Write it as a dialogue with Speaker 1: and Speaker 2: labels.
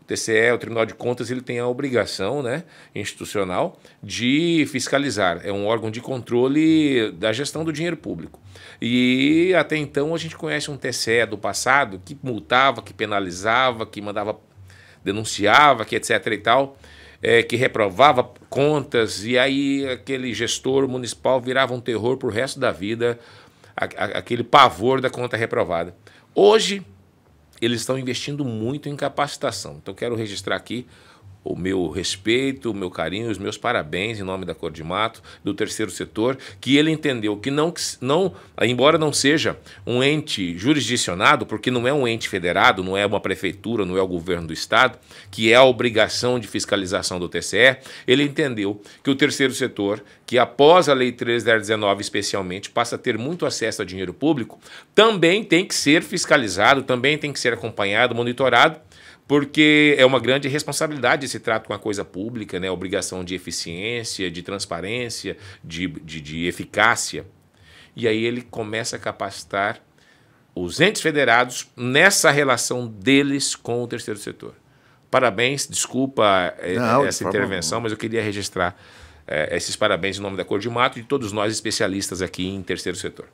Speaker 1: O TCE, o Tribunal de Contas, ele tem a obrigação né, institucional de fiscalizar. É um órgão de controle da gestão do dinheiro público. E até então a gente conhece um TCE do passado que multava, que penalizava, que mandava denunciava, que etc e tal. É, que reprovava contas, e aí aquele gestor municipal virava um terror para o resto da vida, a, a, aquele pavor da conta reprovada. Hoje, eles estão investindo muito em capacitação. Então, quero registrar aqui o meu respeito, o meu carinho, os meus parabéns em nome da Cor de Mato, do terceiro setor, que ele entendeu que não, não, embora não seja um ente jurisdicionado, porque não é um ente federado, não é uma prefeitura, não é o governo do estado, que é a obrigação de fiscalização do TCE, ele entendeu que o terceiro setor, que após a Lei 13019 especialmente passa a ter muito acesso a dinheiro público, também tem que ser fiscalizado, também tem que ser acompanhado, monitorado, porque é uma grande responsabilidade esse trato com a coisa pública, né? obrigação de eficiência, de transparência, de, de, de eficácia. E aí ele começa a capacitar os entes federados nessa relação deles com o terceiro setor. Parabéns, desculpa eh, Não, essa intervenção, mas eu queria registrar é, esses parabéns em nome da Cor de Mato e de todos nós especialistas aqui em terceiro setor.